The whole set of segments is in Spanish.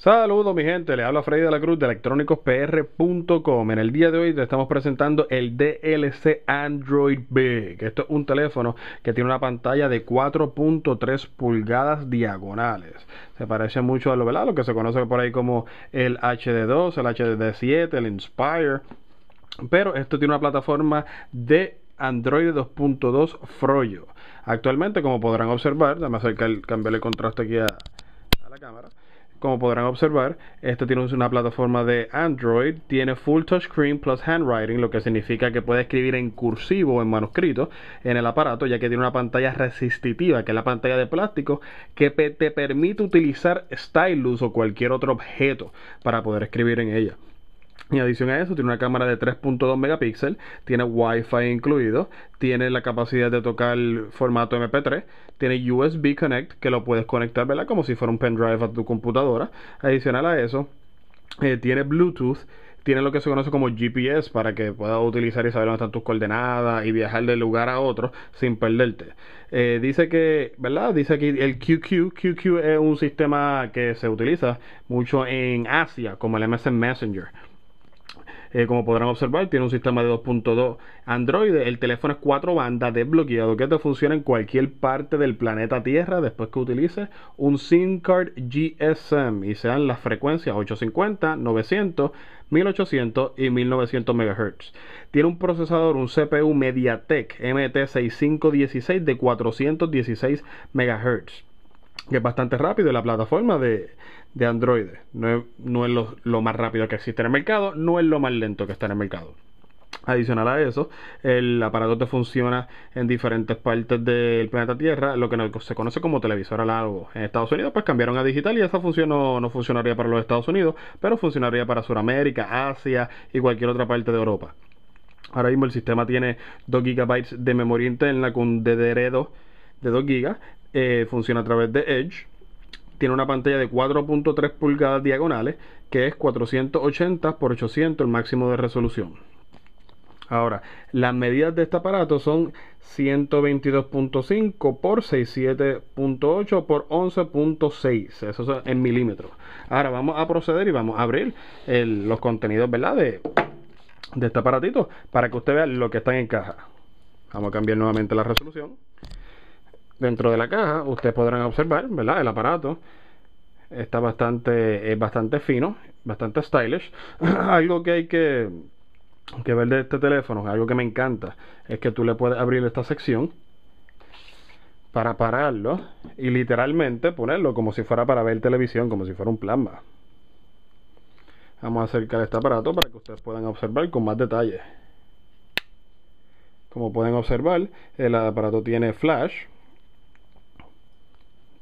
Saludos mi gente, le habla Freddy de la Cruz de electrónicospr.com. En el día de hoy te estamos presentando el DLC Android Big. Esto es un teléfono que tiene una pantalla de 4.3 pulgadas diagonales. Se parece mucho a lo, que se conoce por ahí como el HD2, el HD7, el Inspire. Pero esto tiene una plataforma de Android 2.2 Froyo. Actualmente, como podrán observar, déjame acercar, cambiar el contraste aquí a la cámara. Como podrán observar, esto tiene una plataforma de Android, tiene full touchscreen plus handwriting, lo que significa que puede escribir en cursivo o en manuscrito en el aparato, ya que tiene una pantalla resistitiva, que es la pantalla de plástico, que te permite utilizar stylus o cualquier otro objeto para poder escribir en ella. Y adición a eso, tiene una cámara de 3.2 megapíxeles, tiene Wi-Fi incluido, tiene la capacidad de tocar formato MP3, tiene USB Connect que lo puedes conectar, ¿verdad? Como si fuera un pendrive a tu computadora. Adicional a eso, eh, tiene Bluetooth tiene lo que se conoce como GPS para que puedas utilizar y saber dónde están tus coordenadas y viajar de lugar a otro sin perderte. Eh, dice que, ¿verdad? Dice que el QQ. QQ es un sistema que se utiliza mucho en Asia como el MS Messenger. Eh, como podrán observar, tiene un sistema de 2.2 Android. El teléfono es cuatro bandas desbloqueado que te funciona en cualquier parte del planeta Tierra después que utilice un SIM card GSM y sean las frecuencias 850, 900, 1800 y 1900 MHz. Tiene un procesador, un CPU MediaTek MT6516 de 416 MHz que es bastante rápido la plataforma de de Android. No es, lo, más rápido que existe en el mercado, no es lo más lento que está en el mercado. Adicional a eso, el aparato te funciona en diferentes partes del planeta Tierra, lo que se conoce como televisor largo. En Estados Unidos, pues cambiaron a digital y esa función no, funcionaría para los Estados Unidos, pero funcionaría para Sudamérica, Asia y cualquier otra parte de Europa. Ahora mismo el sistema tiene 2 GB de memoria interna con DDR2 de 2 GB, eh, funciona a través de Edge tiene una pantalla de 4.3 pulgadas diagonales, que es 480 x 800 el máximo de resolución. Ahora, las medidas de este aparato son 122.5 por 67.8 por 11.6, eso es en milímetros. Ahora vamos a proceder y vamos a abrir los contenidos De, de este aparatito para que usted vea lo que está en caja. Vamos a cambiar nuevamente la resolución. Dentro de la caja, ustedes podrán observar, ¿verdad? El aparato está bastante, es eh, bastante fino, bastante stylish. algo que hay que, que ver de este teléfono, algo que me encanta, es que tú le puedes abrir esta sección para pararlo y literalmente ponerlo como si fuera para ver televisión, como si fuera un plasma. Vamos a acercar este aparato para que ustedes puedan observar con más detalle. Como pueden observar, el aparato tiene flash,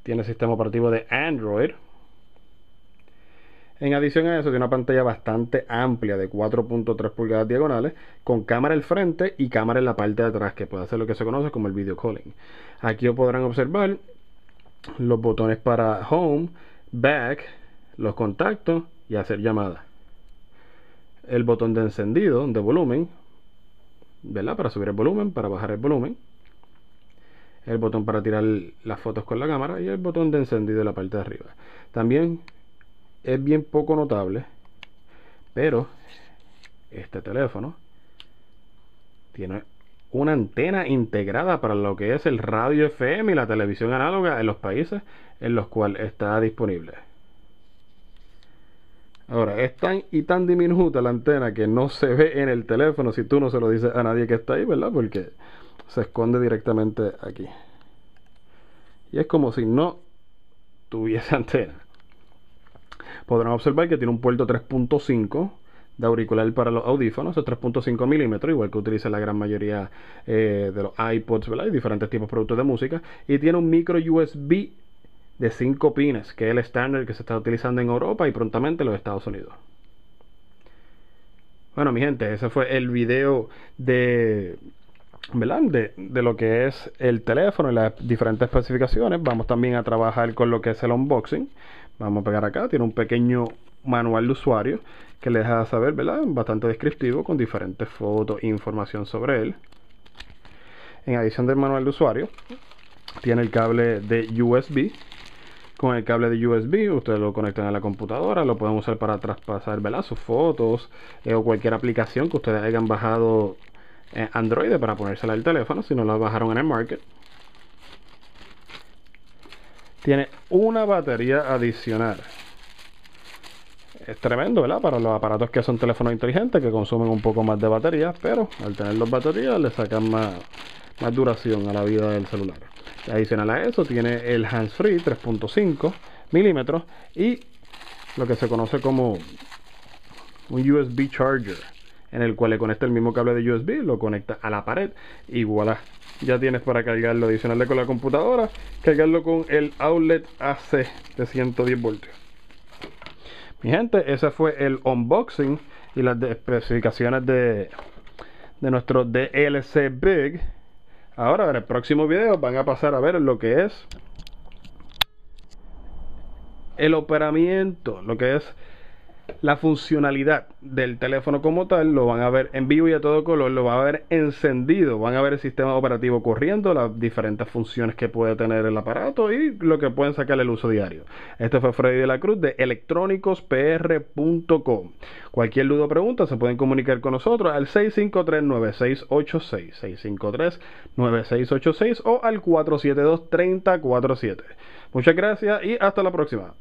tiene sistema operativo de Android. En adición a eso, tiene una pantalla bastante amplia de 4.3 pulgadas diagonales, con cámara al frente y cámara en la parte de atrás, que puede hacer lo que se conoce como el video calling. Aquí podrán observar los botones para home, back, los contactos y hacer llamadas. El botón de encendido, de volumen, ¿verdad? Para subir el volumen, para bajar el volumen el botón para tirar las fotos con la cámara y el botón de encendido en la parte de arriba. También es bien poco notable, pero este teléfono tiene una antena integrada para lo que es el radio FM y la televisión análoga en los países en los cuales está disponible. Ahora, es tan y tan diminuta la antena que no se ve en el teléfono si tú no se lo dices a nadie que está ahí, ¿verdad? Porque se esconde directamente aquí. Y es como si no tuviese antena. Podrán observar que tiene un puerto 3.5 de auricular para los audífonos, es 3.5 milímetros, igual que utiliza la gran mayoría eh, de los iPods, ¿verdad? Y diferentes tipos de productos de música. Y tiene un micro USB de 5 pines, que es el estándar que se está utilizando en Europa y prontamente en los Estados Unidos. Bueno, mi gente, ese fue el video de ¿verdad? De, lo que es el teléfono y las diferentes especificaciones. Vamos también a trabajar con lo que es el unboxing. Vamos a pegar acá, tiene un pequeño manual de usuario que le deja saber, ¿verdad? Bastante descriptivo con diferentes fotos e información sobre él. En adición del manual de usuario, tiene el cable de USB. Con el cable de USB, ustedes lo conectan a la computadora, lo pueden usar para traspasar ¿verdad? sus fotos eh, o cualquier aplicación que ustedes hayan bajado Android para ponérsela al teléfono si no la bajaron en el market. Tiene una batería adicional. Es tremendo, ¿verdad? Para los aparatos que son teléfonos inteligentes que consumen un poco más de batería, pero al tener dos baterías le sacan más, más duración a la vida del celular. Adicional a eso tiene el hands-free 3.5 milímetros y lo que se conoce como un USB charger en el cual le conecta el mismo cable de USB, lo conecta a la pared y voilà, ya tienes para cargarlo de con la computadora, cargarlo con el outlet AC de 110 voltios. Mi gente, ese fue el unboxing y las especificaciones de, de nuestro DLC Big. Ahora en el próximo video van a pasar a ver lo que es el operamiento, lo que es la funcionalidad del teléfono como tal, lo van a ver en vivo y a todo color, lo van a ver encendido, van a ver el sistema operativo corriendo, las diferentes funciones que puede tener el aparato y lo que pueden sacar el uso diario. Este fue Freddy de la Cruz de electrónicospr.com. Cualquier duda o pregunta se pueden comunicar con nosotros al 653-9686, 653-9686 o al 472-3047. Muchas gracias y hasta la próxima.